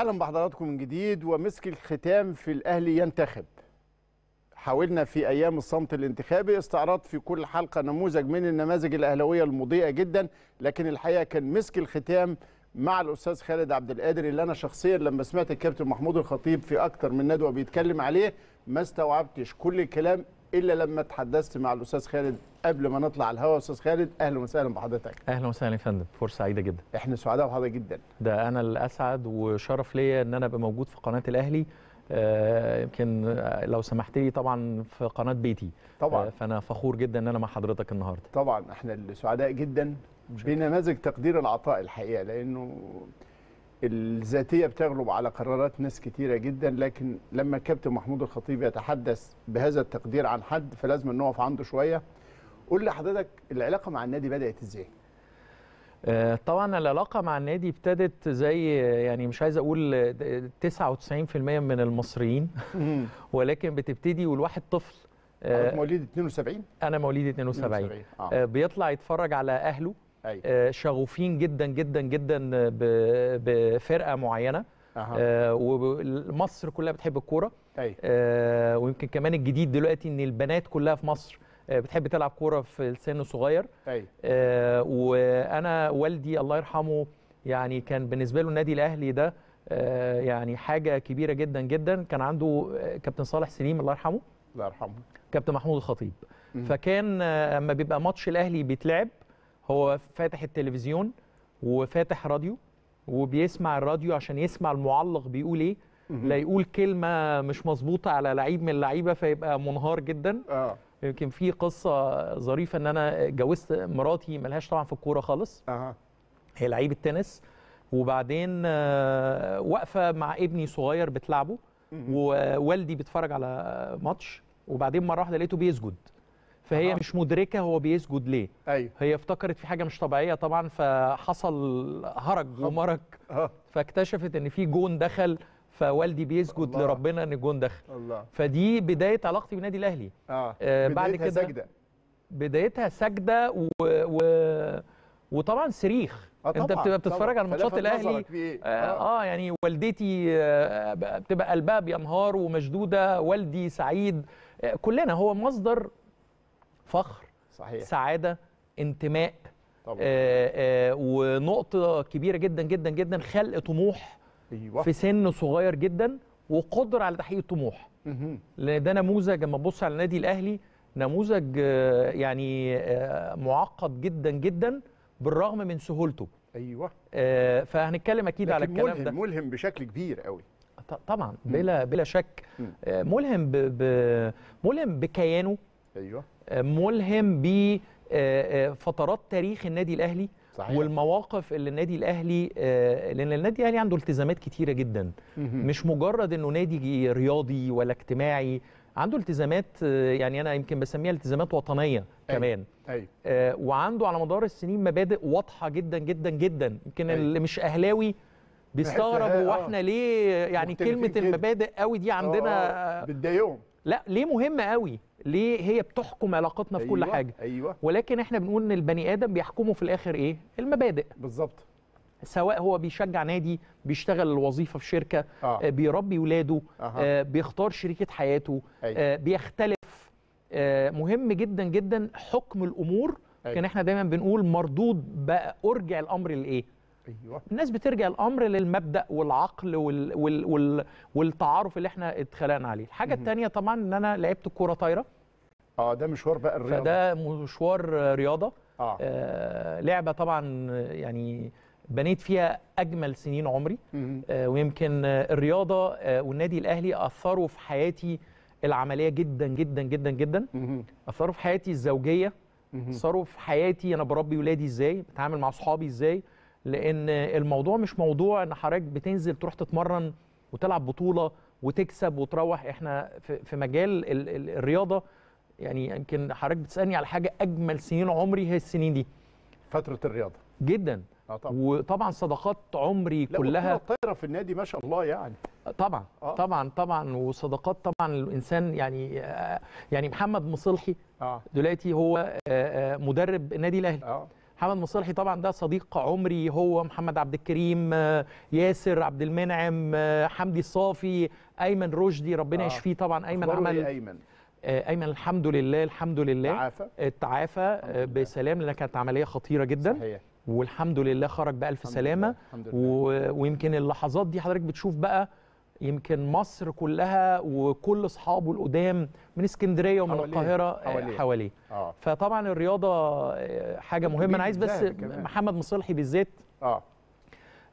اهلا بحضراتكم من جديد ومسك الختام في الاهلي ينتخب حاولنا في ايام الصمت الانتخابي استعراض في كل حلقه نموذج من النماذج الاهلاويه المضيئه جدا لكن الحقيقه كان مسك الختام مع الاستاذ خالد عبد القادر اللي انا شخصيا لما سمعت الكابتن محمود الخطيب في اكتر من ندوه بيتكلم عليه ما استوعبتش كل الكلام الا لما تحدثت مع الاستاذ خالد قبل ما نطلع على الهواء استاذ خالد اهلا وسهلا بحضرتك اهلا وسهلا يا فندم فرصه سعيده جدا احنا سعداء بحضرتك جدا ده انا الاسعد وشرف ليا ان انا ابقى موجود في قناه الاهلي آه، يمكن آه لو سمحت لي طبعا في قناه بيتي طبعا آه فانا فخور جدا ان انا مع حضرتك النهارده طبعا احنا سعداء جدا بنماذج تقدير العطاء الحقيقه لانه الذاتيه بتغلب على قرارات ناس كتيره جدا لكن لما الكابتن محمود الخطيب يتحدث بهذا التقدير عن حد فلازم نقف عنده شويه قول لحضرتك العلاقه مع النادي بدات ازاي آه، طبعا العلاقه مع النادي ابتدت زي يعني مش عايز اقول 99% من المصريين ولكن بتبتدي والواحد طفل آه، مواليد 72 انا مواليد 72, 72 آه. آه. بيطلع يتفرج على اهله أيوة. آه، شغوفين جدا جدا جدا بفرقه معينه أه. ومصر كلها بتحب الكوره أيوة. أه ويمكن كمان الجديد دلوقتي ان البنات كلها في مصر آه، بتحب تلعب كوره في السن الصغير أيوة. أه وانا والدي الله يرحمه يعني كان بالنسبه له النادي الاهلي ده أه يعني حاجه كبيره جدا جدا كان عنده آه، كابتن صالح سليم الله يرحمه الله يرحمه كابتن محمود الخطيب فكان اما بيبقى ماتش الاهلي بيتلعب هو فاتح التلفزيون وفاتح راديو وبيسمع الراديو عشان يسمع المعلق بيقول ايه لا يقول كلمه مش مظبوطه على لعيب من اللعيبه فيبقى منهار جدا اه يمكن في قصه ظريفه ان انا اتجوزت مراتي ملهاش طبعا في الكوره خالص اه هي لعيبه تنس وبعدين آه، واقفه مع ابني صغير بتلعبه ووالدي بيتفرج على ماتش وبعدين مره واحده لقيته بيسجد فهي آه. مش مدركه هو بيسجد ليه أيوه. هي افتكرت في حاجه مش طبيعيه طبعا فحصل هرج ومرج آه. فاكتشفت ان في جون دخل فوالدي بيسجد الله. لربنا ان الجون دخل الله. فدي بدايه علاقتي بالنادي الاهلي آه. آه بعد كده سجده بدايتها سجده و... و... وطبعا صريخ آه طبعًا. انت بتبقى بتتفرج على ماتشات الاهلي إيه؟ آه, آه, اه يعني والدتي آه بتبقى قلبها بينهار ومشدوده والدي سعيد آه كلنا هو مصدر فخر صحيح. سعاده انتماء طبعا. آآ آه، آآ آه، ونقطه كبيره جدا جدا جدا خلق طموح أيوة. في سن صغير جدا وقدره على تحقيق الطموح لان ده نموذج لما تبص على النادي الاهلي نموذج آه، يعني معقد جدا جدا بالرغم من سهولته ايوه فهنتكلم اكيد على الكلام ملهم ده ملهم بشكل كبير قوي طبعا بلا بلا شك ملهم ب ب ملهم بكيانه ايوه ملهم بفترات آه، آه، تاريخ النادي الاهلي صحيح. والمواقف اللي النادي الاهلي آه، لان النادي الاهلي عنده التزامات كتيره جدا مش مجرد انه نادي رياضي ولا اجتماعي عنده التزامات يعني انا يمكن بسميها التزامات وطنيه أيوة. كمان أي. أيوة. أي. وعنده على مدار السنين مبادئ واضحه جدا جدا جدا يمكن أيوة. اللي مش اهلاوي بيستغرب هو احنا ليه يعني كلمه المبادئ قوي دي عندنا بتضايقهم لا ليه مهمه قوي ليه هي بتحكم علاقتنا في أيوة كل حاجه أيوة ولكن احنا بنقول ان البني ادم بيحكمه في الاخر ايه المبادئ بالظبط سواء هو بيشجع نادي بيشتغل الوظيفه في شركه آه. آه، بيربي ولاده آه. آه بيختار شريكه حياته أيوة. آه بيختلف آه مهم جدا جدا حكم الامور أيوة. كان احنا دايما بنقول مردود بقى ارجع الامر لايه ايوه الناس بترجع الامر للمبدا والعقل وال... وال... وال... والتعارف اللي احنا اتخلقنا عليه الحاجه الثانيه طبعا ان انا لعبت الكوره طايره اه ده مشوار بقى الرياضه فده مشوار رياضه آه. آه لعبه طبعا يعني بنيت فيها اجمل سنين عمري آه ويمكن الرياضه آه والنادي الاهلي اثروا في حياتي العمليه جدا جدا جدا جدا اثروا في حياتي الزوجيه اثروا في حياتي انا بربي ولادي ازاي بتعامل مع اصحابي ازاي لان الموضوع مش موضوع ان حضرتك بتنزل تروح تتمرن وتلعب بطوله وتكسب وتروح احنا في مجال الرياضه يعني يمكن حضرتك بتسالني على حاجه اجمل سنين عمري هي السنين دي فتره الرياضه جدا آه طبعا. وطبعا صداقات عمري لا كلها طايره في النادي ما شاء الله يعني آه، طبعا آه. طبعا طبعا وصداقات طبعا الانسان يعني آه، يعني محمد مصلحي آه. دلوقتي هو آه، مدرب النادي الاهلي آه. محمد مصلحي طبعا ده صديق عمري هو محمد عبد الكريم آه، ياسر عبد المنعم آه، حمدي الصافي ايمن رشدي ربنا آه. يشفيه آه. طبعا ايمن عمل إيه، ايمن ايمن الحمد لله الحمد لله تعافى تعافى بسلام لان كانت عمليه خطيره جدا صحيح. والحمد لله خرج بالف سلامه لله. و... ويمكن اللحظات دي حضرتك بتشوف بقى يمكن مصر كلها وكل اصحابه القدام من اسكندريه ومن حواليه. القاهره آه، حواليه, حواليه. آه. فطبعا الرياضه آه، حاجه مهمه انا عايز بس كمان. محمد مصلحي بالذات اه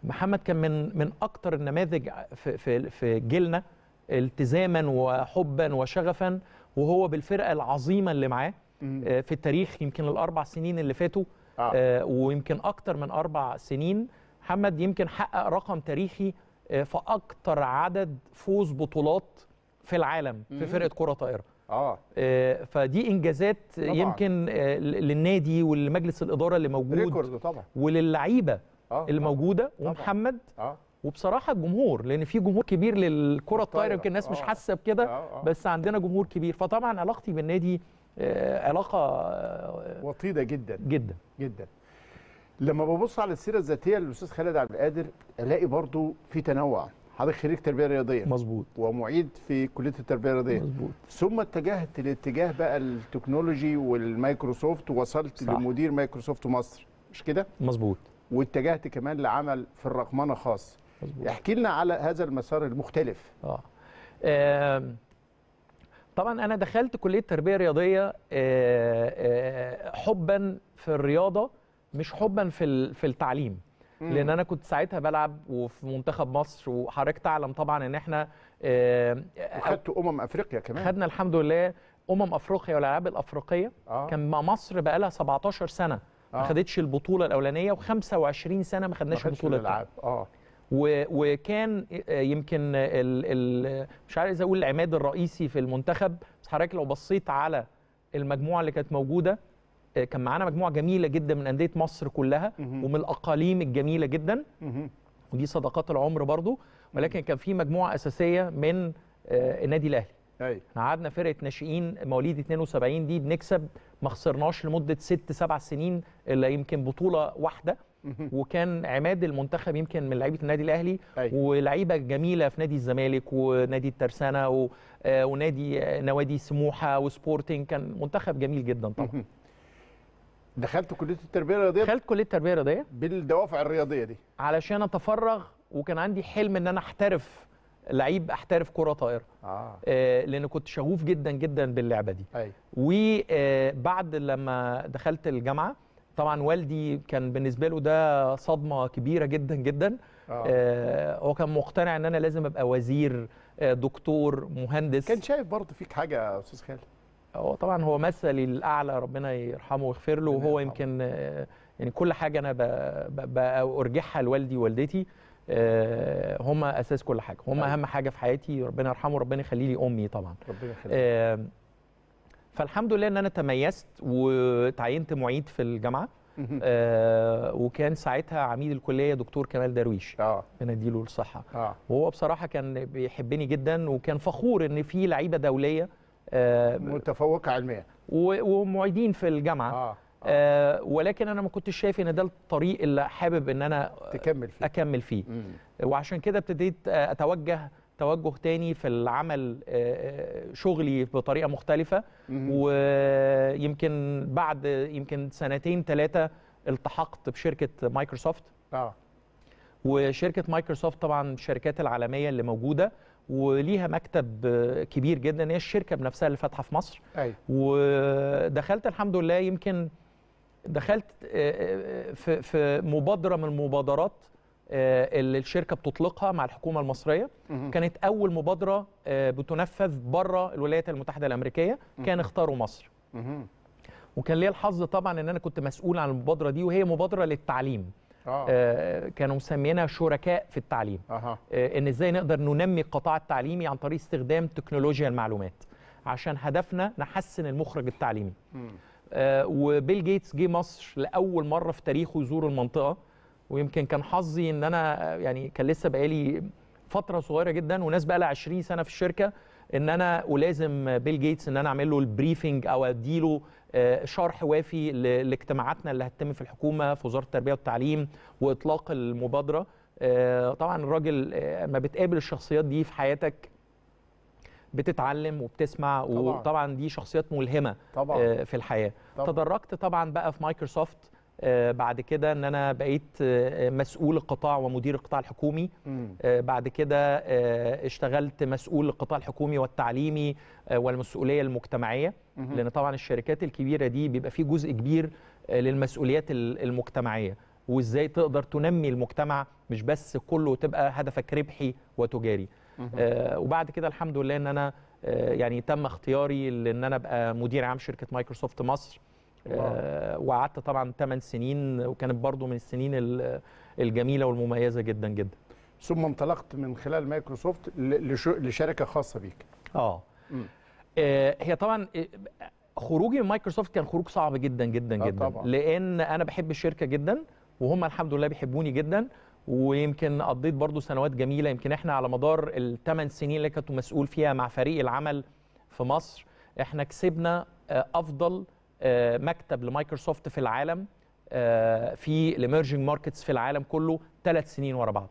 محمد كان من من اكتر النماذج في في, في جيلنا التزاما وحبا وشغفا وهو بالفرقه العظيمه اللي معاه آه، في التاريخ يمكن الاربع سنين اللي فاتوا آه. آه ويمكن اكتر من اربع سنين محمد يمكن حقق رقم تاريخي آه، فاكتر عدد فوز بطولات في العالم في فرقه كره طائره آه. اه فدي انجازات طبعًا. يمكن آه، للنادي ولمجلس الاداره اللي موجود طبعا وللعيبه آه اللي موجوده ومحمد آه. وبصراحه الجمهور لان في جمهور كبير للكره الطايره يمكن الناس آه. مش حاسه بكده آه. آه. بس عندنا جمهور كبير فطبعا علاقتي بالنادي علاقه وطيده جدا جدا جدا لما ببص على السيره الذاتيه للاستاذ خالد عبد القادر الاقي برضو في تنوع حضرتك خريج تربيه رياضيه مظبوط ومعيد في كليه التربيه الرياضيه مظبوط ثم اتجهت لاتجاه بقى التكنولوجي والمايكروسوفت ووصلت صح. لمدير مايكروسوفت مصر مش كده مظبوط واتجهت كمان لعمل في الرقمنه خاص مظبوط احكي لنا على هذا المسار المختلف اه, آه. طبعا انا دخلت كليه تربيه رياضيه آه، آه، حبا في الرياضه مش حبا في في التعليم لان انا كنت ساعتها بلعب وفي منتخب مصر وحضرتك تعلم طبعا ان احنا آه، آه، خدت امم افريقيا كمان خدنا الحمد لله امم افريقيا والالعاب الافريقيه آه. كان مع مصر بقى لها 17 سنه آه. ما خدتش البطوله الاولانيه و25 سنه ما خدناش البطوله الثانيه اه وكان آه، يمكن ال ال مش عايز اقول العماد الرئيسي في المنتخب بس حضرتك لو بصيت على المجموعه اللي كانت موجوده كان معانا مجموعه جميله جدا من انديه مصر كلها ومن الاقاليم الجميله جدا ودي صداقات العمر برضو ولكن كان في مجموعه اساسيه من آه، النادي الاهلي ايوه احنا قعدنا فرقه ناشئين مواليد 72 دي بنكسب ما خسرناش لمده ست سبع سنين الا يمكن بطوله واحده وكان عماد المنتخب يمكن من لعيبه النادي الاهلي أيوة. ولعيبه جميله في نادي الزمالك ونادي الترسانه آه، ونادي آه، نوادي سموحه وسبورتنج كان منتخب جميل جدا طبعا دخلت كليه التربيه الرياضيه دخلت كليه التربيه الرياضيه بالدوافع الرياضيه دي علشان اتفرغ وكان عندي حلم ان انا احترف لعيب احترف كره طائره آه. آه، لان كنت شغوف جدا جدا باللعبه دي ايوه وبعد آه، لما دخلت الجامعه طبعا والدي كان بالنسبه له ده صدمه كبيره جدا جدا آه. آه هو كان مقتنع ان انا لازم ابقى وزير آه دكتور مهندس كان شايف برضه فيك حاجه يا استاذ خالد هو طبعا هو مثلي الاعلى ربنا يرحمه ويغفر له وهو يمكن آه، يعني كل حاجه انا بارجحها لوالدي ووالدتي آه، هم اساس كل حاجه هم أيوة. اهم حاجه في حياتي ربنا يرحمه ربنا يخلي لي امي طبعا ربنا يخليك فالحمد لله ان انا تميزت وتعينت معيد في الجامعه آه وكان ساعتها عميد الكليه دكتور كمال درويش اه بنديله الصحه آه. وهو بصراحه كان بيحبني جدا وكان فخور ان في لعيبه دوليه آه، متفوقه علميا ومعيدين في الجامعه آه،, آه. آه ولكن انا ما كنتش شايف ان ده الطريق اللي حابب ان انا تكمل فيه اكمل فيه مم. وعشان كده ابتديت اتوجه توجه تاني في العمل آه، شغلي بطريقه مختلفه مم. ويمكن بعد يمكن سنتين ثلاثه التحقت بشركه مايكروسوفت اه وشركه مايكروسوفت طبعا الشركات العالميه اللي موجوده وليها مكتب كبير جدا هي الشركه بنفسها اللي فاتحه في مصر أي. أيوة. ودخلت الحمد لله يمكن دخلت آه، آه، في في مبادره من المبادرات آه، اللي الشركه بتطلقها مع الحكومه المصريه كانت اول مبادره بتنفذ بره الولايات المتحده الامريكيه كان اختاروا مصر وكان ليا الحظ طبعا ان انا كنت مسؤول عن المبادره دي وهي مبادره للتعليم آه. آه. كانوا مسمينها شركاء في التعليم آه. ان ازاي نقدر ننمي القطاع التعليمي عن طريق استخدام تكنولوجيا المعلومات عشان هدفنا نحسن المخرج التعليمي آه وبيل جيتس جه مصر لاول مره في تاريخه يزور المنطقه ويمكن كان حظي ان انا يعني كان لسه بقالي فتره صغيره جدا وناس بقى لها 20 سنه في الشركه ان انا الازم بيل جيتس ان انا اعمل له البريفنج او اديله آه، شرح وافي لاجتماعاتنا اللي هتتم في الحكومه في وزاره التربيه والتعليم واطلاق المبادره آه، طبعا الراجل آه، ما بتقابل الشخصيات دي في حياتك بتتعلم وبتسمع طبعا. وطبعا دي شخصيات ملهمه طبعا. في الحياه طبعا. تدرجت طبعا بقى في مايكروسوفت آه، بعد كده ان انا بقيت آه، مسؤول القطاع ومدير القطاع الحكومي آه، بعد كده اشتغلت مسؤول القطاع الحكومي والتعليمي والمسؤوليه المجتمعيه لان طبعا الشركات الكبيره دي بيبقى فيه جزء كبير للمسؤوليات المجتمعيه وازاي تقدر تنمي المجتمع مش بس كله تبقى هدفك ربحي وتجاري وبعد كده الحمد لله ان انا يعني تم اختياري لان انا ابقى مدير عام شركه مايكروسوفت مصر آه، وقعدت طبعا 8 سنين وكانت برضو من السنين الجميله والمميزه جدا جدا ثم انطلقت من خلال مايكروسوفت لشركه خاصه بيك اه, آه، هي طبعا آه، خروجي من مايكروسوفت كان خروج صعب جدا جدا جدا طبعا. لان انا بحب الشركه جدا وهم الحمد لله بيحبوني جدا ويمكن قضيت برضو سنوات جميله يمكن احنا على مدار الثمان سنين اللي كنت مسؤول فيها مع فريق العمل في مصر احنا كسبنا افضل آه، مكتب لمايكروسوفت في العالم آه، في الاميرجنج ماركتس في العالم كله ثلاث سنين ورا بعض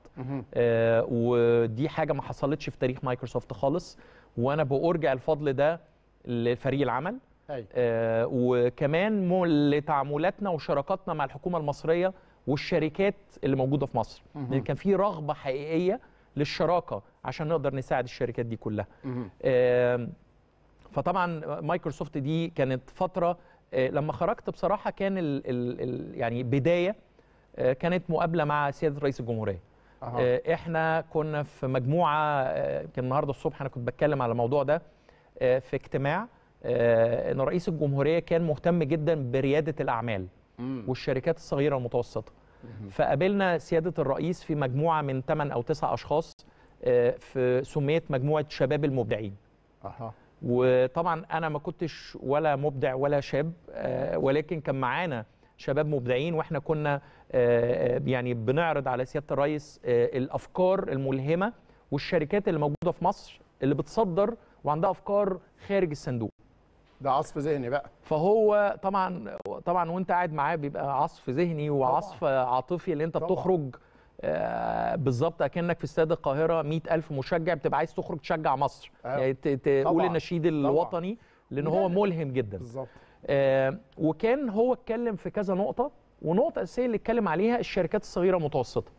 آه، ودي حاجه ما حصلتش في تاريخ مايكروسوفت خالص وانا بارجع الفضل ده لفريق العمل آه وكمان لتعاملاتنا وشراكاتنا مع الحكومه المصريه والشركات اللي موجوده في مصر لان كان في رغبه حقيقيه للشراكه عشان نقدر نساعد الشركات دي كلها آه فطبعا مايكروسوفت دي كانت فتره آه، لما خرجت بصراحه كان ال ال ال يعني بدايه آه، كانت مقابله مع سياده رئيس الجمهوريه أه. احنا كنا في مجموعه يمكن آه، النهارده الصبح انا كنت بتكلم على الموضوع ده في اجتماع ان رئيس الجمهوريه كان مهتم جدا برياده الاعمال والشركات الصغيره والمتوسطه فقابلنا سياده الرئيس في مجموعه من 8 او 9 اشخاص في سميت مجموعه شباب المبدعين أه. وطبعا انا ما كنتش ولا مبدع ولا شاب آه، ولكن كان معانا شباب مبدعين واحنا كنا آه، آه، يعني بنعرض على سياده الرئيس الافكار الملهمه والشركات اللي موجوده في مصر اللي بتصدر وعندها افكار خارج الصندوق ده عصف ذهني بقى فهو طبعا طبعا وانت قاعد معاه بيبقى عصف ذهني وعصف عاطفي اللي انت بتخرج آه، بالظبط اكنك في استاد القاهره 100000 مشجع بتبقى عايز تخرج تشجع مصر أيوة. يعني تقول النشيد الوطني لان هو ملهم جدا بالظبط آه وكان هو اتكلم في كذا نقطه ونقطه اساسيه اللي اتكلم عليها الشركات الصغيره المتوسطه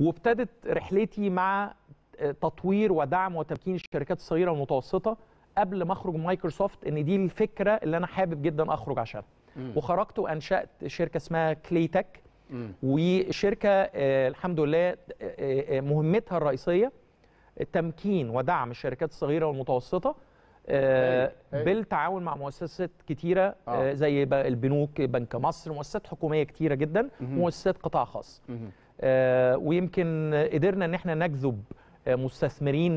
وابتدت رحلتي مع آه، تطوير ودعم وتمكين الشركات الصغيره المتوسطه قبل ما اخرج مايكروسوفت ان دي الفكره اللي انا حابب جدا اخرج عشانها وخرجت وانشات شركه اسمها كليتك وشركه آه، الحمد لله آه، آه، مهمتها الرئيسيه تمكين ودعم الشركات الصغيره والمتوسطه طيب، طيب. بالتعاون مع مؤسسات كتيره زي البنوك بنك مصر مؤسسات حكوميه كتيره جدا ومؤسسات قطاع خاص ويمكن قدرنا ان احنا نجذب مستثمرين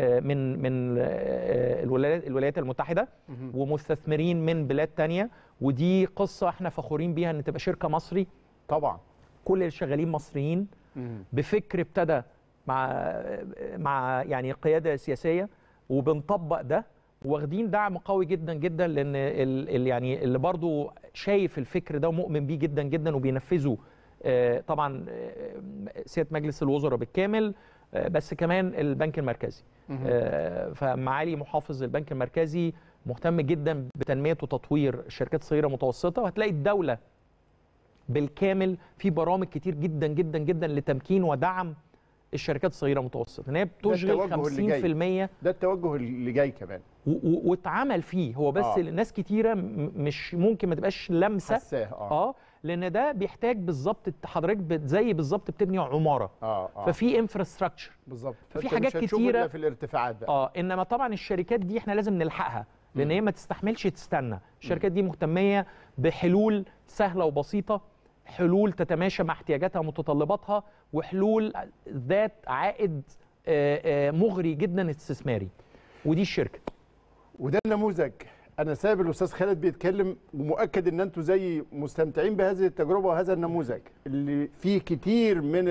من من الولايات الولايات المتحده ومستثمرين من بلاد تانية ودي قصه احنا فخورين بيها ان تبقى شركه مصري طبعا كل اللي شغالين مصريين بفكر ابتدى مع مع يعني قياده سياسيه وبنطبق ده واخدين دعم قوي جدا جدا لان الـ يعني اللي برضو شايف الفكر ده ومؤمن بيه جدا جدا وبينفذه آه، طبعا آه، سياده مجلس الوزراء بالكامل آه، بس كمان البنك المركزي فمعالي محافظ البنك المركزي مهتم جدا بتنميه وتطوير شركات صغيره متوسطه وهتلاقي الدوله بالكامل في برامج كتير جدا جدا جدا لتمكين ودعم الشركات الصغيره المتوسطه ان هي بتشغل 50% المية ده التوجه اللي جاي كمان واتعمل فيه هو بس آه. ناس كتيره مش ممكن ما تبقاش حساه اه, آه لان ده بيحتاج بالظبط حضرتك زي بالظبط بتبني عماره اه, آه. ففي انفراستراكشر بالظبط ففي حاجات كتيره في الارتفاعات بقى. اه انما طبعا الشركات دي احنا لازم نلحقها لان هي ما تستحملش تستنى الشركات دي مهتميه بحلول سهله وبسيطه حلول تتماشى مع احتياجاتها ومتطلباتها وحلول ذات عائد آه، آه، مغري جدا استثماري ودي الشركه وده النموذج انا سايب الاستاذ خالد بيتكلم ومؤكد ان انتم زي مستمتعين بهذه التجربه وهذا النموذج اللي فيه كتير من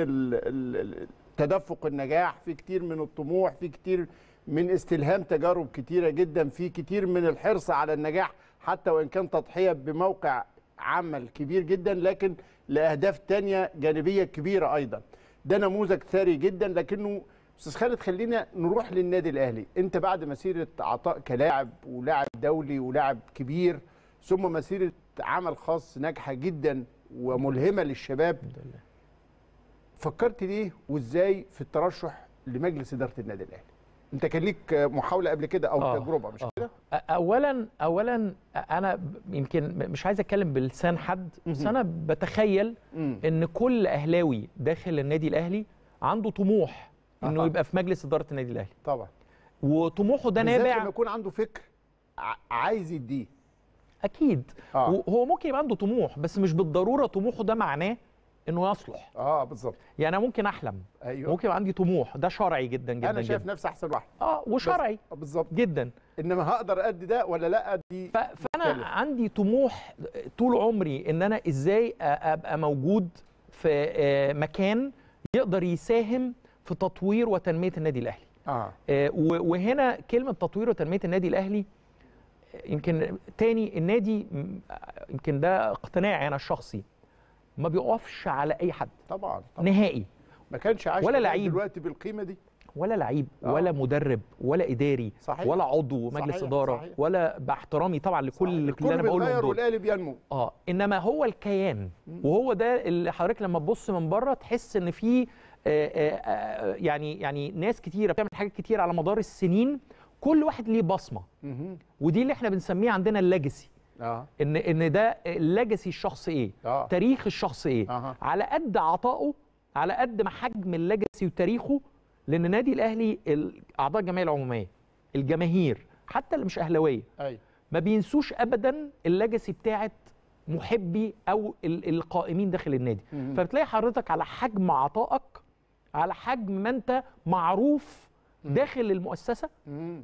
تدفق النجاح فيه كتير من الطموح فيه كتير من استلهام تجارب كتيره جدا فيه كتير من الحرص على النجاح حتى وان كان تضحيه بموقع عمل كبير جدا لكن لاهداف تانية جانبيه كبيره ايضا ده نموذج ثري جدا لكنه استاذ خالد خلينا نروح للنادي الاهلي انت بعد مسيره عطاء كلاعب ولاعب دولي ولاعب كبير ثم مسيره عمل خاص ناجحه جدا وملهمه للشباب فكرت ليه وازاي في الترشح لمجلس اداره النادي الاهلي انت كان ليك محاوله قبل كده او أوه. تجربه مش آه كده اولا اولا انا يمكن مش عايز اتكلم بلسان حد بس انا بتخيل ان كل اهلاوي داخل النادي الاهلي عنده طموح انه آه. يبقى في مجلس اداره النادي الاهلي طبعا وطموحه ده نابع لما يكون عنده فكر عايز يديه اكيد آه. وهو ممكن يبقى عنده طموح بس مش بالضروره طموحه ده معناه انه يصلح اه بالظبط يعني انا ممكن احلم ايوه ممكن عندي طموح ده شرعي جدا جدا انا شايف جداً. نفسي احسن واحد اه وشرعي آه، بالظبط جدا انما هقدر ادي ده ولا لا ادي ف... فانا مختلف. عندي طموح طول عمري ان انا ازاي ابقى موجود في آه، مكان يقدر يساهم في تطوير وتنميه النادي الاهلي آه. آه، وهنا كلمه تطوير وتنميه النادي الاهلي يمكن تاني النادي يمكن ده اقتناعي انا الشخصي ما بيقفش على اي حد طبعا, طبعا. نهائي ما كانش عايش ولا لعيب دلوقتي بالقيمه دي ولا لعيب آه. ولا مدرب ولا اداري صحيح. ولا عضو مجلس صحيح. اداره صحيح. ولا باحترامي طبعا لكل صحيح. اللي, اللي انا بقولهم دول والاهلي بينمو اه انما هو الكيان وهو ده اللي حضرتك لما تبص من بره تحس ان في آه، آه، آه، يعني يعني ناس كتيره بتعمل حاجات كتير على مدار السنين كل واحد ليه بصمه ودي اللي احنا بنسميه عندنا الليجسي آه. ان ان ده الليجاسي الشخص ايه آه. تاريخ الشخص ايه آه. على قد عطائه على قد ما حجم الليجاسي وتاريخه لان نادي الاهلي اعضاء الجمعيه العموميه الجماهير حتى اللي مش اهلاويه أيوه. ما بينسوش ابدا الليجاسي بتاعه محبي او القائمين داخل النادي مم. فبتلاقي حضرتك على حجم عطائك على حجم ما انت معروف داخل المؤسسه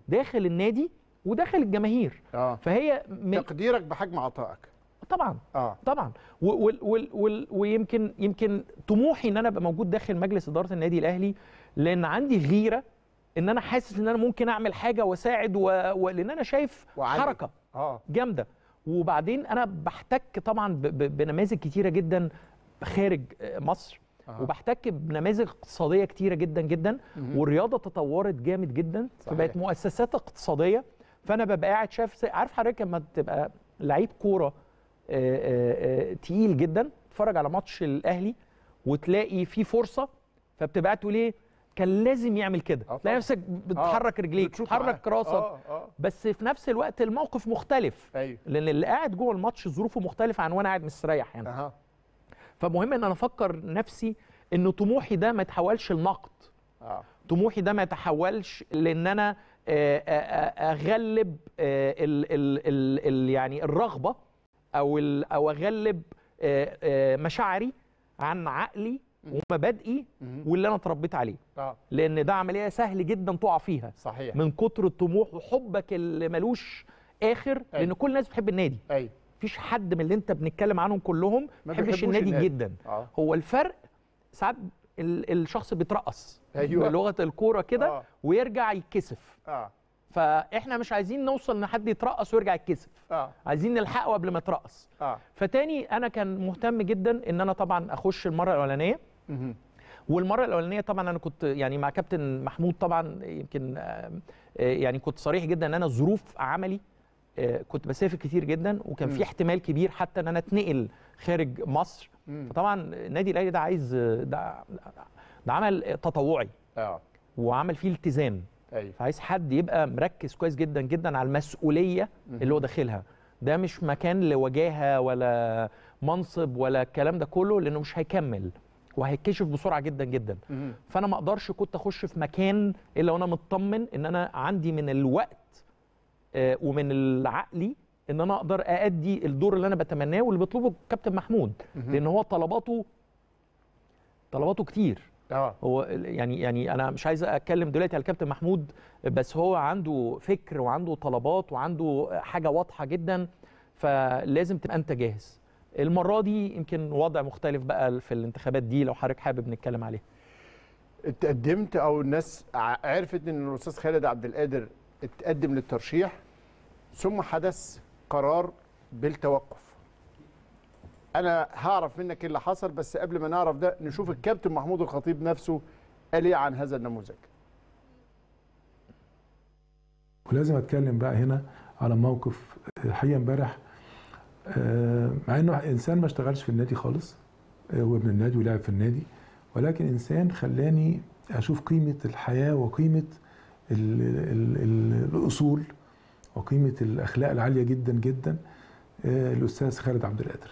داخل النادي ودخل الجماهير آه. فهي من تقديرك بحجم عطائك طبعا آه. طبعا و و و ويمكن يمكن طموحي ان انا ابقى موجود داخل مجلس اداره النادي الاهلي لان عندي غيره ان انا حاسس ان انا ممكن اعمل حاجه واساعد و... ولان انا شايف وعلي. حركه آه. جامده وبعدين انا بحتك طبعا ب... ب... بنماذج كتيره جدا خارج آه، مصر آه. وبحتك بنماذج اقتصاديه كتيره جدا جدا والرياضه تطورت جامد جدا فبقت مؤسسات اقتصاديه فانا ببقى قاعد شايف عارف حضرتك لما تبقى لعيب كوره آه، آه، آه، تقيل جدا تتفرج على ماتش الاهلي وتلاقي في فرصه فبتبقى تقول ايه كان لازم يعمل كده تلاقي نفسك بتحرك آه رجليك بتحرك راسك بس في نفس الوقت الموقف مختلف أيوه. لان اللي قاعد جوه الماتش ظروفه مختلفه عن وانا قاعد مستريح يعني آه. فمهم ان انا افكر نفسي ان طموحي ده ما يتحولش لنقد آه. طموحي ده ما يتحولش لان انا آه، آه، آه، اغلب ال ال ال الـ يعني الرغبه او او اغلب مشاعري عن عقلي ومبادئي واللي انا اتربيت عليه لان ده عمليه سهل جدا تقع فيها صحيح من كتر الطموح وحبك اللي ملوش اخر أي. لان كل الناس بتحب النادي ايوه مفيش حد من اللي انت بنتكلم عنهم كلهم ما بيحبش النادي, النادي جدا آه. هو الفرق ساعات الشخص بيترقص أيوة. بلغه الكوره كده آه. ويرجع يتكسف آه. فاحنا مش عايزين نوصل ان حد يترقص ويرجع يتكسف آه. عايزين نلحقه قبل ما يترقص آه. فتاني انا كان مهتم جدا ان انا طبعا اخش المره الاولانيه والمره الاولانيه طبعا انا كنت يعني مع كابتن محمود طبعا يمكن آه، آه، يعني كنت صريح جدا ان انا ظروف عملي آه، كنت بسافر كتير جدا وكان في احتمال كبير حتى ان انا اتنقل خارج مصر فطبعا النادي الاهلي ده عايز ده, ده عمل تطوعي اه وعمل فيه التزام أيوه. فعايز حد يبقى مركز كويس جدا جدا على المسؤوليه اللي هو داخلها ده مش مكان لوجاهه ولا منصب ولا الكلام ده كله لانه مش هيكمل وهيتكشف بسرعه جدا جدا فانا ما اقدرش كنت اخش في مكان الا وانا مطمن ان انا عندي من الوقت آه، ومن العقلي ان انا اقدر اادي الدور اللي انا بتمناه واللي بيطلبه كابتن محمود لان هو طلباته طلباته كتير اه هو يعني يعني انا مش عايز اتكلم دلوقتي على الكابتن محمود بس هو عنده فكر وعنده طلبات وعنده حاجه واضحه جدا فلازم تبقى انت جاهز المره دي يمكن وضع مختلف بقى في الانتخابات دي لو حضرتك حابب نتكلم عليها اتقدمت او الناس عرفت ان الاستاذ خالد عبد القادر اتقدم للترشيح ثم حدث قرار بالتوقف انا هعرف منك ايه اللي حصل بس قبل ما نعرف ده نشوف الكابتن محمود الخطيب نفسه قال ايه عن هذا النموذج ولازم اتكلم بقى هنا على موقف الحقيقه آه، امبارح آه، مع انه انسان ما اشتغلش في النادي خالص آه، هو ابن النادي ولعب في النادي ولكن انسان خلاني اشوف قيمه الحياه وقيمه الاصول وقيمه الاخلاق العاليه جدا جدا آه، الاستاذ خالد عبد القادر.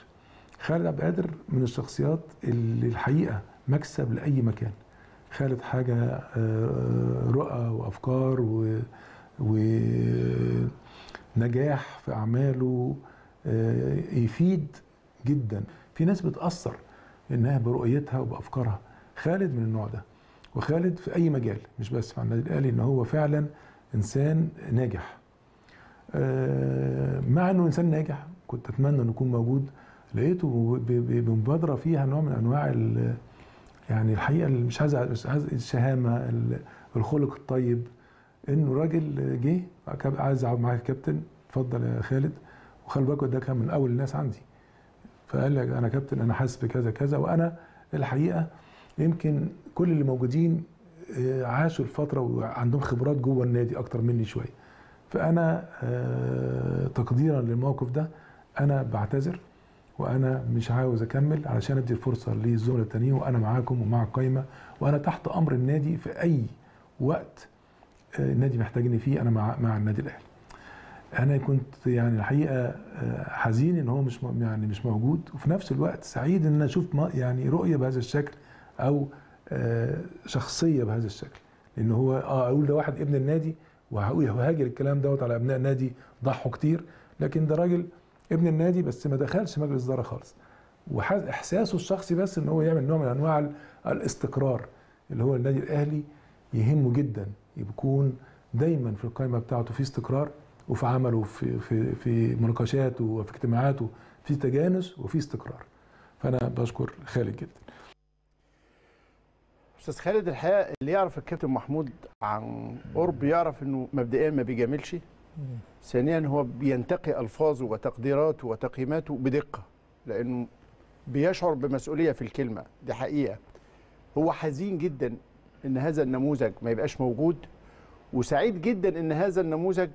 خالد عبد القادر من الشخصيات اللي الحقيقه مكسب لاي مكان. خالد حاجه آه، آه، رؤى وافكار و ونجاح في اعماله يفيد جدا في ناس بتاثر انها برؤيتها وبافكارها خالد من النوع ده وخالد في اي مجال مش بس مع النادي الاهلي ان هو فعلا انسان ناجح آه، مع انه انسان ناجح كنت اتمنى انه يكون موجود لقيته بمبادره فيها نوع من انواع يعني الحقيقه مش عايز الشهامه الخلق الطيب انه راجل جه عايز اقعد معاك يا كابتن اتفضل يا خالد وخلي بالك ده كان من اول الناس عندي فقال لي انا كابتن انا حاسس بكذا كذا وانا الحقيقه يمكن كل اللي موجودين آه، عاشوا الفتره وعندهم خبرات جوه النادي اكتر مني شويه فانا آه، تقديرا للموقف ده انا بعتذر وانا مش عاوز اكمل علشان ادي الفرصه للزملاء التانيين وانا معاكم ومع القايمه وانا تحت امر النادي في اي وقت آه، النادي محتاجني فيه انا مع مع النادي الاهلي انا كنت يعني الحقيقه حزين ان هو مش يعني مش موجود وفي نفس الوقت سعيد ان اشوف يعني رؤيه بهذا الشكل او آه، شخصيه بهذا الشكل لان هو اه اقول ده واحد ابن النادي وهاجر الكلام دوت على ابناء نادي ضحوا كتير لكن ده راجل ابن النادي بس ما دخلش مجلس اداره خالص واحساسه الشخصي بس ان هو يعمل نوع من انواع الاستقرار اللي هو النادي الاهلي يهمه جدا يكون دايما في القائمه بتاعته في استقرار وفي عمله في في في مناقشاته وفي اجتماعاته في تجانس وفي استقرار فانا بشكر خالد جدا استاذ خالد الحقيقه اللي يعرف الكابتن محمود عن قرب يعرف انه مبدئيا ما بيجاملش ثانيا هو بينتقي الفاظه وتقديراته وتقييماته بدقه لانه بيشعر بمسؤوليه في الكلمه دي حقيقه هو حزين جدا ان هذا النموذج ما يبقاش موجود وسعيد جدا ان هذا النموذج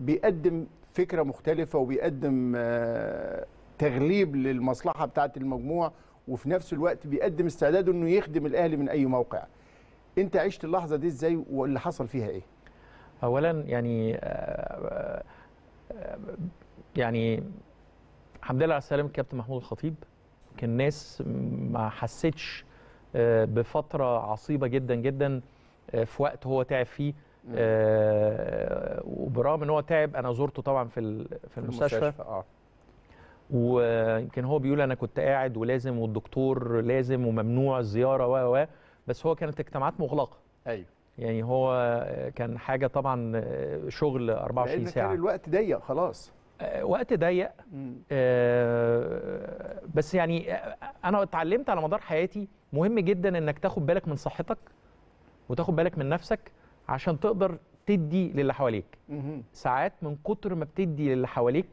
بيقدم فكره مختلفه وبيقدم آه، تغليب للمصلحه بتاعه المجموع وفي نفس الوقت بيقدم استعداده انه يخدم الاهلي من اي موقع انت عشت اللحظه دي ازاي واللي حصل فيها ايه اولا يعني آه، آه، يعني الحمد لله على السلامه الكابتن محمود الخطيب كان الناس ما حستش آه، بفتره عصيبه جدا جدا في وقت هو تعب فيه وبرغم ان هو تعب انا زرته طبعا في في المستشفى, المستشفى. آه. ويمكن هو بيقول انا كنت قاعد ولازم والدكتور لازم وممنوع الزياره و و بس هو كانت اجتماعات مغلقه ايوه يعني هو كان حاجه طبعا شغل 24 لأن ساعه كان الوقت ضيق خلاص آه، وقت ضيق آه، بس يعني آه، انا اتعلمت على مدار حياتي مهم جدا انك تاخد بالك من صحتك وتاخد بالك من نفسك عشان تقدر تدي للي حواليك ساعات من كتر ما بتدي للي حواليك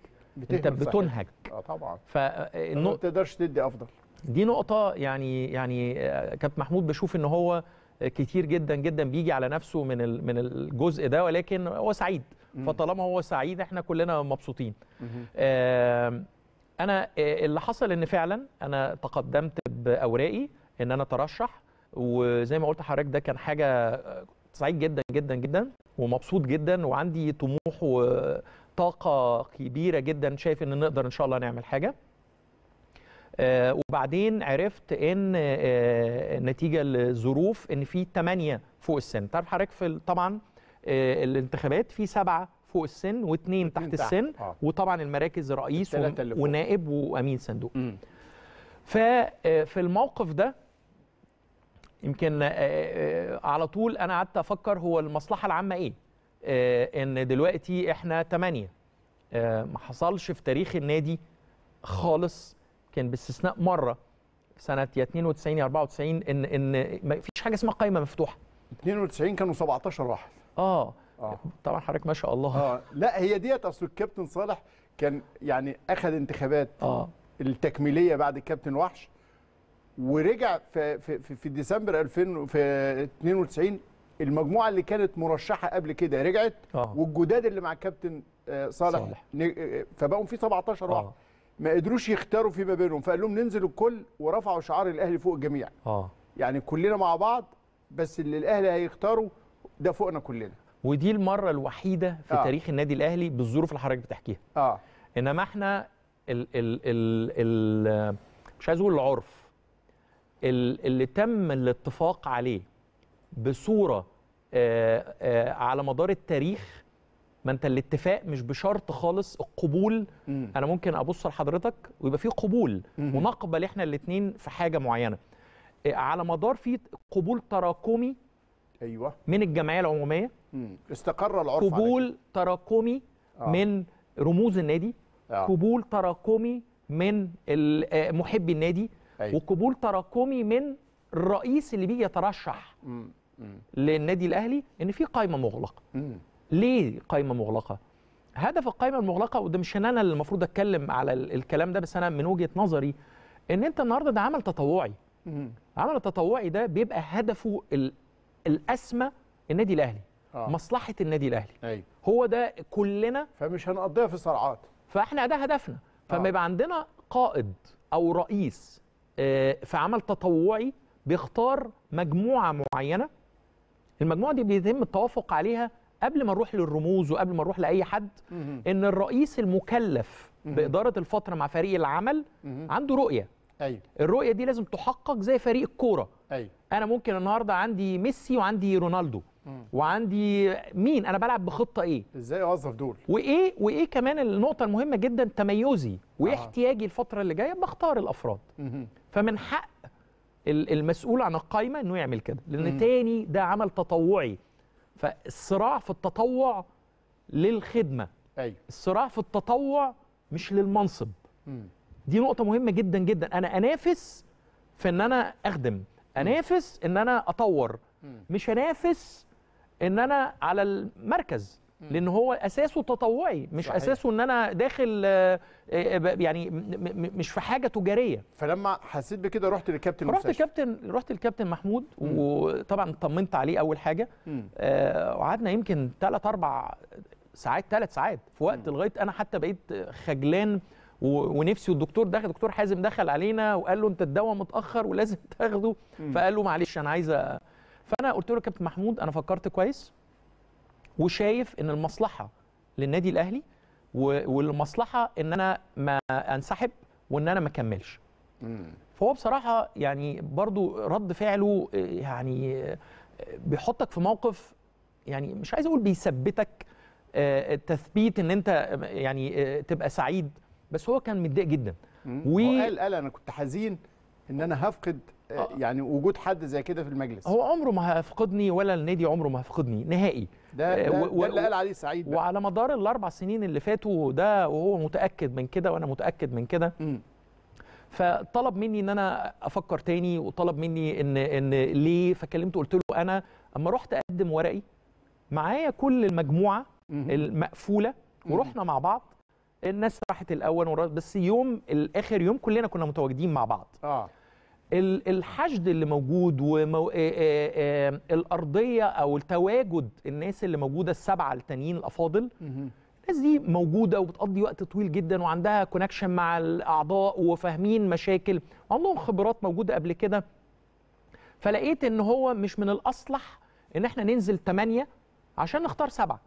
انت بتنهك اه طبعا فالنقطه آه، آه، ما تقدرش تدي افضل دي نقطه يعني يعني آه، كابتن محمود بشوف ان هو كتير جدا جدا بيجي على نفسه من من الجزء ده ولكن هو سعيد فطالما هو سعيد احنا كلنا مبسوطين انا اللي حصل ان فعلا انا تقدمت باوراقي ان انا ترشح وزي ما قلت لحضرتك ده كان حاجه سعيد جدا جدا جدا ومبسوط جدا وعندي طموح و طاقه كبيره جدا شايف ان نقدر ان شاء الله نعمل حاجه آه، وبعدين عرفت ان آه، نتيجه لظروف ان في تمانية فوق السن تعرف حضرتك في طبعا آه، الانتخابات في سبعه فوق السن واثنين تحت السن آه. وطبعا المراكز رئيس ونائب وامين صندوق ففي الموقف ده يمكن على طول انا قعدت افكر هو المصلحه العامه ايه آه، ان دلوقتي احنا 8 آه، ما حصلش في تاريخ النادي خالص كان باستثناء مره في سنه يا 92 يا 94 ان ان ما فيش حاجه اسمها قايمه مفتوحه 92 كانوا 17 واحد اه اه طبعا حضرتك ما شاء الله اه لا هي ديت اصل الكابتن صالح كان يعني اخذ انتخابات اه التكميليه بعد الكابتن وحش ورجع في في في ديسمبر 2000 في 92 المجموعه اللي كانت مرشحه قبل كده رجعت آه. والجداد اللي مع الكابتن آه، صالح, صالح. آه، فبقوا في 17 واحد آه. ما قدروش يختاروا فيما بينهم فقال لهم ننزل الكل ورفعوا شعار الاهلي فوق الجميع آه. يعني كلنا مع بعض بس اللي الاهلي هيختاروا ده فوقنا كلنا ودي المره الوحيده في آه. تاريخ النادي الاهلي بالظروف اللي حضرتك بتحكيها اه انما احنا ال ال ال ال مش عايز اقول العرف اللي تم الاتفاق عليه بصوره آه، آه، على مدار التاريخ ما انت الاتفاق مش بشرط خالص القبول مم. انا ممكن ابص لحضرتك ويبقى في قبول مم. ونقبل احنا الاثنين في حاجه معينه آه، على مدار في قبول تراكمي ايوه من الجمعيه العموميه مم. استقر العرف قبول عليك. تراكمي آه. من رموز النادي آه. قبول تراكمي من محبي النادي أيوة. وقبول تراكمي من الرئيس اللي بيجي يترشح مم. للنادي الاهلي ان في قائمه مغلقه ليه قائمه مغلقه هدف القائمه المغلقه وده مش انا اللي المفروض اتكلم على الكلام ده بس انا من وجهه نظري ان انت النهارده ده عمل تطوعي عمل التطوعي ده بيبقى هدفه الاسمى النادي الاهلي آه. مصلحه النادي الاهلي أي. أيوه. هو ده كلنا فمش هنقضيها في صراعات فاحنا ده هدفنا فما آه. يبقى عندنا قائد او رئيس آه، في عمل تطوعي بيختار مجموعه معينه المجموعه دي بيتم التوافق عليها قبل ما نروح للرموز وقبل ما نروح لاي حد ان الرئيس المكلف باداره الفتره مع فريق العمل عنده رؤيه ايوه الرؤيه دي لازم تحقق زي فريق الكوره ايوه انا ممكن النهارده عندي ميسي وعندي رونالدو وعندي مين انا بلعب بخطه ايه ازاي اوظف دول وايه وايه كمان النقطه المهمه جدا تميزي وايه احتياجي الفتره اللي جايه بختار الافراد فمن حق المسؤول عن القايمه انه يعمل كده لان مم. تاني ده عمل تطوعي فالصراع في التطوع للخدمه أيوة. الصراع في التطوع مش للمنصب مم. دي نقطه مهمه جدا جدا انا انافس في ان انا اخدم انافس ان انا اطور مش انافس ان انا على المركز لان هو اساسه تطوعي مش صحيح. اساسه ان انا داخل آه، آه، آه، يعني مش في حاجه تجاريه فلما حسيت بكده رحت للكابتن رحت الكابتن رحت الكابتن محمود مم. وطبعا طمنت عليه اول حاجه وقعدنا آه يمكن ثلاث اربع ساعات ثلاث ساعات في وقت لغايه انا حتى بقيت خجلان ونفسي والدكتور دخل دكتور حازم دخل علينا وقال له انت الدواء متاخر ولازم تاخده فقال له معلش انا عايز فانا قلت له كابتن محمود انا فكرت كويس وشايف ان المصلحه للنادي الاهلي والمصلحه ان انا ما انسحب وان انا ما اكملش فهو بصراحه يعني برضو رد فعله يعني بيحطك في موقف يعني مش عايز اقول بيثبتك آه، تثبيت ان انت يعني آه، تبقى سعيد بس هو كان متضايق جدا و... قال انا كنت حزين ان انا هفقد آه، آه. يعني وجود حد زي كده في المجلس هو عمره ما هيفقدني ولا النادي عمره ما هيفقدني نهائي ده, آه، ده, و... ده اللي قال عليه سعيد وعلى مدار الاربع سنين اللي فاتوا ده وهو متاكد من كده وانا متاكد من كده فطلب مني ان انا افكر تاني وطلب مني ان ان ليه فكلمته قلت له انا اما رحت اقدم ورقي معايا كل المجموعه المقفوله ورحنا مع بعض الناس راحت الاول بس يوم الاخر يوم كلنا كنا متواجدين مع بعض اه الحشد اللي موجود والارضيه او التواجد الناس اللي موجوده السبعه التانيين الافاضل الناس دي موجوده وبتقضي وقت طويل جدا وعندها كونكشن مع الاعضاء وفاهمين مشاكل وعندهم خبرات موجوده قبل كده فلقيت ان هو مش من الاصلح ان احنا ننزل ثمانيه عشان نختار سبعه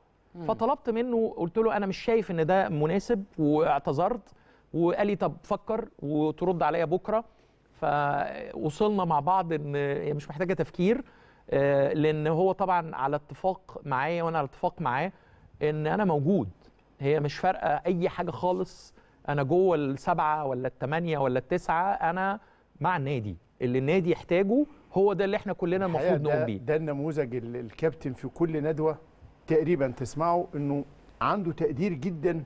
فطلبت منه قلت له انا مش شايف ان ده مناسب واعتذرت وقال لي طب فكر وترد عليا بكره فوصلنا مع بعض ان هي مش محتاجه تفكير آه، لان هو طبعا على اتفاق معايا وانا على اتفاق معاه ان انا موجود هي مش فارقه اي حاجه خالص انا جوه السبعه ولا الثمانيه ولا التسعه انا مع النادي اللي النادي يحتاجه هو ده اللي احنا كلنا المفروض نقوم بيه ده النموذج الكابتن في كل ندوه تقريبا تسمعه انه عنده تقدير جدا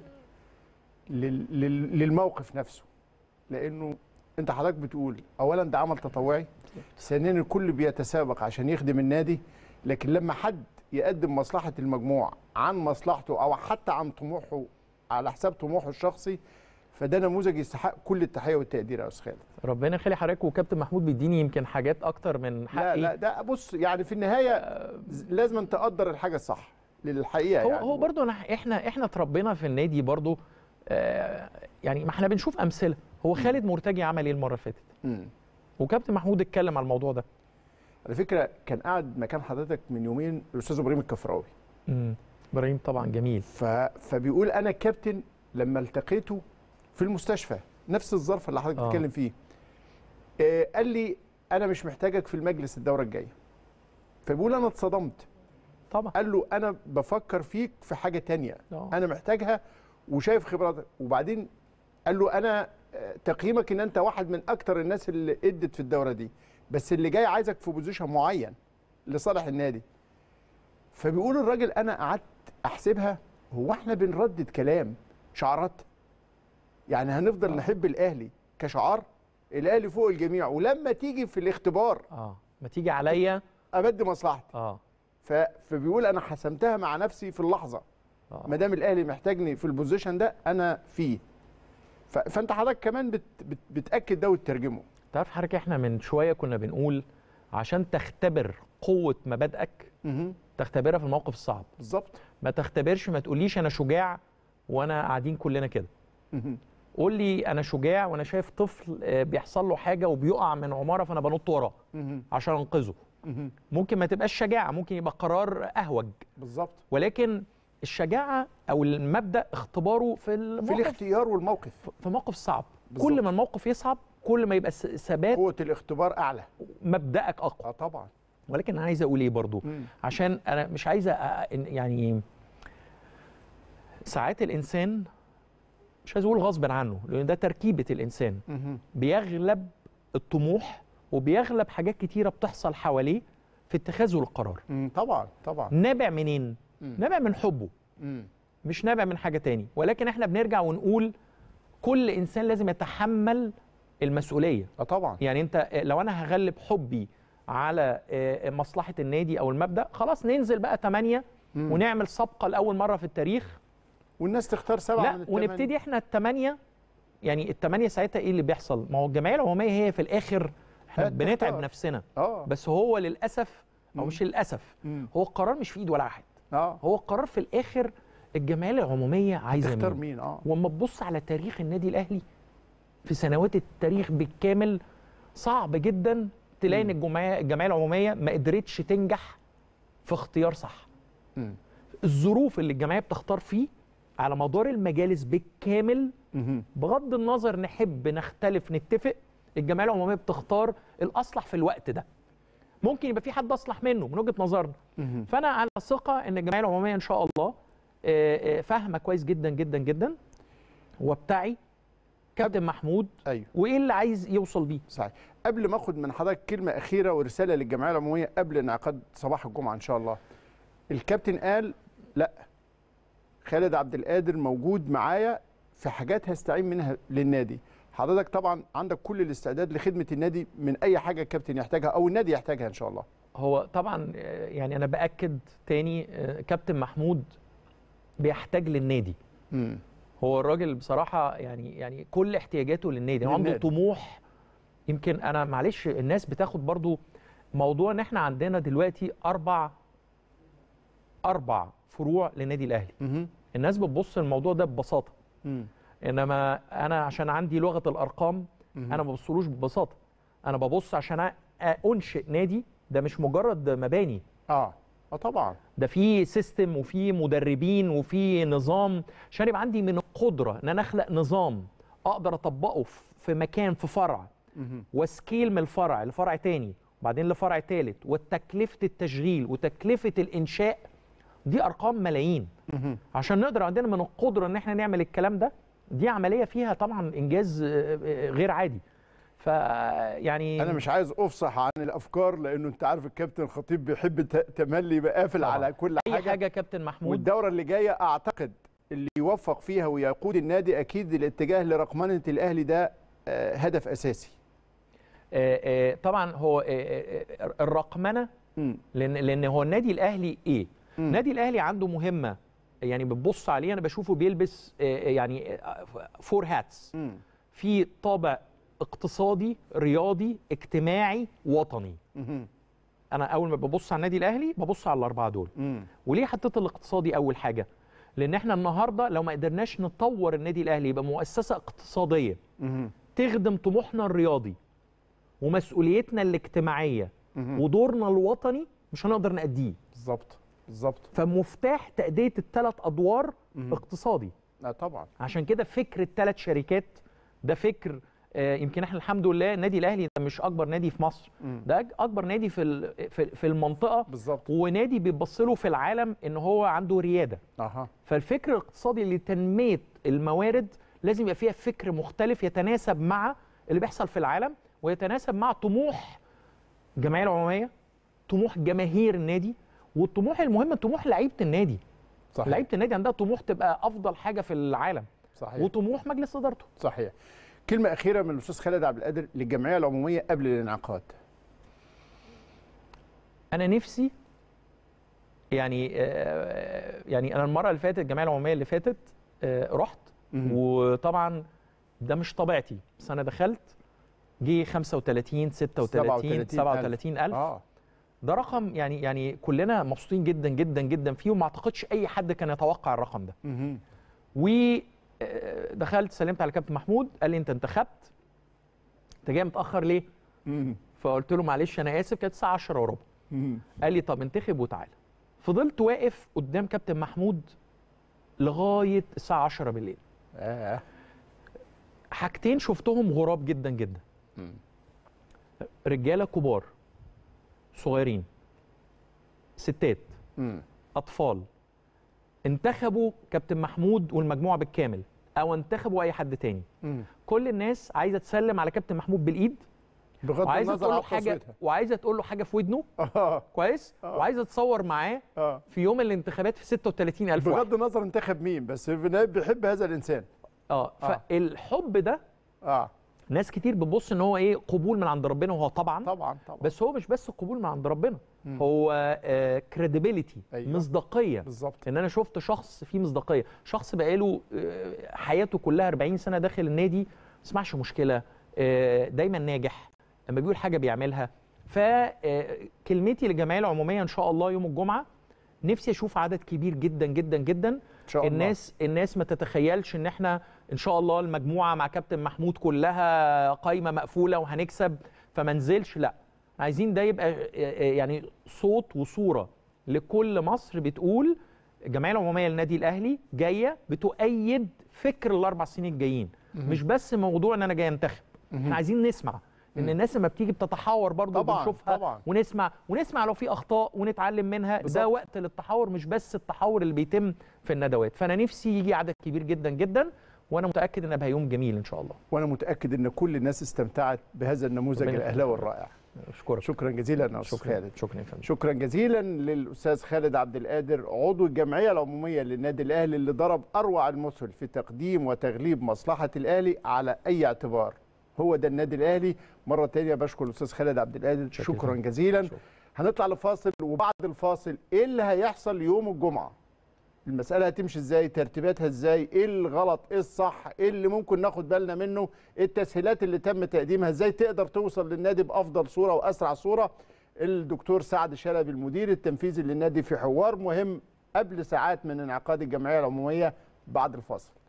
للموقف نفسه لانه انت حضرتك بتقول اولا ده عمل تطوعي ثانيا الكل بيتسابق عشان يخدم النادي لكن لما حد يقدم مصلحه المجموع عن مصلحته او حتى عن طموحه على حساب طموحه الشخصي فده نموذج يستحق كل التحيه والتقدير يا استاذ خالد ربنا يخلي حضرتك وكابتن محمود بيديني يمكن حاجات اكتر من حقي لا لا ده بص يعني في النهايه آه. لازم تقدر الحاجه الصح للحقيقه هو يعني هو برضه احنا احنا اتربينا في النادي برضو آه، يعني ما احنا بنشوف امثله هو خالد مرتجي عمل ايه المره اللي فاتت وكابتن محمود اتكلم على الموضوع ده على فكره كان قاعد مكان حضرتك من يومين الاستاذ ابراهيم الكفراوي ابراهيم طبعا جميل ف... فبيقول انا كابتن لما التقيته في المستشفى نفس الظرف اللي حضرتك آه. بتتكلم آه. فيه آه قال لي انا مش محتاجك في المجلس الدوره الجايه فبيقول انا اتصدمت طبعا قال له انا بفكر فيك في حاجه تانية آه. انا محتاجها وشايف خبراتك وبعدين قال له انا آه، تقييمك ان انت واحد من اكتر الناس اللي ادت في الدوره دي بس اللي جاي عايزك في بوزيشن معين لصالح النادي فبيقول الراجل انا قعدت احسبها هو احنا بنردد كلام شعارات يعني هنفضل آه. نحب الاهلي كشعار الاهلي فوق الجميع ولما تيجي في الاختبار اه ما تيجي عليا ابدي مصلحتي اه فبيقول انا حسمتها مع نفسي في اللحظه آه. ما دام الاهلي محتاجني في البوزيشن ده انا فيه فانت حضرتك كمان بت بت بتاكد ده وتترجمه تعرف حضرتك احنا من شويه كنا بنقول عشان تختبر قوه مبادئك تختبرها في الموقف الصعب بالظبط ما تختبرش ما تقوليش انا شجاع وانا قاعدين كلنا كده قول لي انا شجاع وانا شايف طفل آه، بيحصل له حاجه وبيقع من عماره فانا بنط وراه عشان انقذه ممكن ما تبقاش شجاعه ممكن يبقى قرار اهوج بالظبط ولكن الشجاعه او المبدا اختباره في الموقف في الاختيار والموقف في موقف صعب بالزبط. كل ما الموقف يصعب كل ما يبقى ثبات قوه الاختبار اعلى مبدأك اقوى اه طبعا ولكن انا عايز اقول ايه برضو مم. عشان انا مش عايز يعني ساعات الانسان مش عايز اقول غصب عنه لان ده تركيبه الانسان مم. بيغلب الطموح وبيغلب حاجات كتيره بتحصل حواليه في اتخاذه القرار طبعا طبعا نابع منين نابع من حبه مش نابع من حاجه تاني ولكن احنا بنرجع ونقول كل انسان لازم يتحمل المسؤوليه اه طبعا يعني انت آه، لو انا هغلب حبي على آه، آه، مصلحه النادي او المبدا خلاص ننزل بقى 8 ونعمل صفقه لاول مره في التاريخ والناس تختار سبعه لا من التمانية. ونبتدي احنا الثمانيه يعني الثمانيه ساعتها ايه اللي بيحصل ما هو الجمعيه العموميه هي في الاخر احنا بنتعب نفسنا أوه. بس هو للاسف او مش للاسف هو القرار مش في ايد ولا احد اه هو القرار في الاخر الجمعيه العموميه عايزه تختار مين, مين اه واما تبص على تاريخ النادي الاهلي في سنوات التاريخ بالكامل صعب جدا تلاقي ان الجمعيه الجمعيه العموميه ما قدرتش تنجح في اختيار صح م. الظروف اللي الجمعيه بتختار فيه على مدار المجالس بالكامل بغض النظر نحب نختلف نتفق الجمعيه العموميه بتختار الاصلح في الوقت ده ممكن يبقى في حد اصلح منه من وجهه نظرنا فانا على ثقه ان الجمعيه العموميه ان شاء الله آه، آه، فاهمه كويس جدا جدا جدا وبتعي كابتن محمود أيوه. وايه اللي عايز يوصل بيه صحيح قبل ما اخد من حضرتك كلمه اخيره ورساله للجمعيه العموميه قبل انعقاد صباح الجمعه ان شاء الله الكابتن قال لا خالد عبد القادر موجود معايا في حاجات هستعين منها للنادي حضرتك طبعا عندك كل الاستعداد لخدمه النادي من اي حاجه الكابتن يحتاجها او النادي يحتاجها ان شاء الله هو طبعا يعني انا باكد تاني آه، كابتن محمود بيحتاج للنادي م. هو الراجل بصراحه يعني يعني كل احتياجاته للنادي هو عنده طموح يمكن انا معلش الناس بتاخد برضو موضوع ان احنا عندنا دلوقتي اربع اربع فروع للنادي الاهلي الناس بتبص الموضوع ده ببساطه م. انما انا عشان عندي لغه الارقام انا ما ببصلوش ببساطه انا ببص عشان انشئ نادي ده مش مجرد مباني اه اه طبعا ده في سيستم وفي مدربين وفي نظام عشان يبقى عندي من القدره ان انا اخلق نظام اقدر اطبقه في مكان في فرع واسكيل من الفرع لفرع تاني وبعدين لفرع تالت وتكلفه التشغيل وتكلفه الانشاء دي ارقام ملايين عشان نقدر عندنا من القدره ان احنا نعمل الكلام ده دي عمليه فيها طبعا انجاز آه، آه، غير عادي يعني انا مش عايز افصح عن الافكار لانه انت عارف الكابتن خطيب بيحب تملي يبقى قافل على كل حاجه اي حاجه كابتن محمود والدوره اللي جايه اعتقد اللي يوفق فيها ويقود النادي اكيد الاتجاه لرقمنه الاهلي ده آه، هدف اساسي طبعا هو الرقمنه لان لان هو النادي الاهلي ايه النادي الاهلي عنده مهمه يعني بتبص عليه انا بشوفه بيلبس آه، آه، يعني فور آه، هاتس في طابع اقتصادي رياضي اجتماعي وطني انا اول ما ببص على النادي الاهلي ببص على الاربعه دول وليه حطيت الاقتصادي اول حاجه لان احنا النهارده لو ما قدرناش نطور النادي الاهلي يبقى مؤسسه اقتصاديه تخدم طموحنا الرياضي ومسؤوليتنا الاجتماعيه ودورنا الوطني مش هنقدر نأديه بالظبط بالظبط فمفتاح تاديه الثلاث ادوار مم. اقتصادي لا آه، طبعا عشان كده فكر الثلاث شركات ده فكر آه يمكن احنا الحمد لله النادي الاهلي ده مش اكبر نادي في مصر مم. ده اكبر نادي في في المنطقه بالظبط ونادي بيتبص له في العالم ان هو عنده رياده اها فالفكر الاقتصادي لتنميه الموارد لازم يبقى فيها فكر مختلف يتناسب مع اللي بيحصل في العالم ويتناسب مع طموح الجمعيه العموميه طموح جماهير النادي والطموح المهم طموح لعيبه النادي صحيح لعيبه النادي عندها طموح تبقى افضل حاجه في العالم صحيح وطموح مجلس ادارته صحيح كلمه اخيره من الاستاذ خالد عبد القادر للجمعيه العموميه قبل الانعقاد انا نفسي يعني آه، يعني انا المره اللي فاتت الجمعيه العموميه اللي فاتت آه، رحت وطبعا ده مش طبيعتي بس انا دخلت جه 35 36 37 ألف, 37 ألف. آه. ده رقم يعني يعني كلنا مبسوطين جدا جدا جدا فيه وما اعتقدش اي حد كان يتوقع الرقم ده ودخلت آه، سلمت على كابتن محمود قال لي انت انتخبت انت جاي متاخر ليه فقلت له معلش انا اسف كانت الساعه 10 وربع قال لي طب انتخب وتعالى فضلت واقف قدام كابتن محمود لغايه الساعه 10 بالليل آه. حاجتين شفتهم غراب جدا جدا رجاله كبار صغيرين ستات مم. اطفال انتخبوا كابتن محمود والمجموعه بالكامل او انتخبوا اي حد تاني مم. كل الناس عايزه تسلم على كابتن محمود بالايد بغض وعايزه تقول له حاجه صوتها. وعايزه تقول له حاجه في ودنه آه. كويس آه. وعايزه تصور معاه آه. في يوم الانتخابات في 36000 بغض النظر انتخب مين بس بيحب هذا الانسان آه. آه. فالحب ده اه ناس كتير بتبص ان هو ايه قبول من عند ربنا وهو طبعا طبعا طبعا بس هو مش بس قبول من عند ربنا مم. هو كريديبيليتي آه أيوة. مصداقيه بالظبط ان انا شفت شخص فيه مصداقيه شخص بقاله آه، حياته كلها 40 سنه داخل النادي ما سمعش مشكله آه دايما ناجح لما بيقول حاجه بيعملها فكلمتي آه، للجمعيه العموميه ان شاء الله يوم الجمعه نفسي اشوف عدد كبير جدا جدا جدا إن شاء الله. الناس الناس ما تتخيلش ان احنا ان شاء الله المجموعه مع كابتن محمود كلها قايمه مقفوله وهنكسب فما نزلش لا عايزين ده يبقى آه، آه، آه، يعني صوت وصوره لكل مصر بتقول الجمعيه العموميه للنادي الاهلي جايه بتؤيد فكر الاربع سنين الجايين مش بس موضوع ان انا جاي انتخب احنا عايزين نسمع ان الناس لما بتيجي بتتحاور برضه بنشوفها طبعًا. ونسمع ونسمع لو في اخطاء ونتعلم منها بالضبط. ده وقت للتحاور مش بس التحاور اللي بيتم في الندوات فانا نفسي يجي عدد كبير جدا جدا وانا متاكد ان بقى يوم جميل ان شاء الله وانا متاكد ان كل الناس استمتعت بهذا النموذج الاهلاوي الرائع أشكرك. شكرا جزيلا يا استاذ خالد شكرا فندم شكرا جزيلا للاستاذ خالد عبد القادر عضو الجمعيه العموميه للنادي الاهلي اللي ضرب اروع المثل في تقديم وتغليب مصلحه الاهلي على اي اعتبار هو ده النادي الاهلي مره ثانيه بشكر الاستاذ خالد عبد القادر شكرا, شكرا جزيلا شكرا. هنطلع لفاصل وبعد الفاصل ايه اللي هيحصل يوم الجمعه المساله هتمشي ازاي ترتيباتها ازاي ايه الغلط ايه الصح ايه اللي ممكن ناخد بالنا منه ايه التسهيلات اللي تم تقديمها ازاي تقدر توصل للنادي بافضل صوره واسرع صوره الدكتور سعد شلبي المدير التنفيذي للنادي في حوار مهم قبل ساعات من انعقاد الجمعيه العموميه بعد الفاصل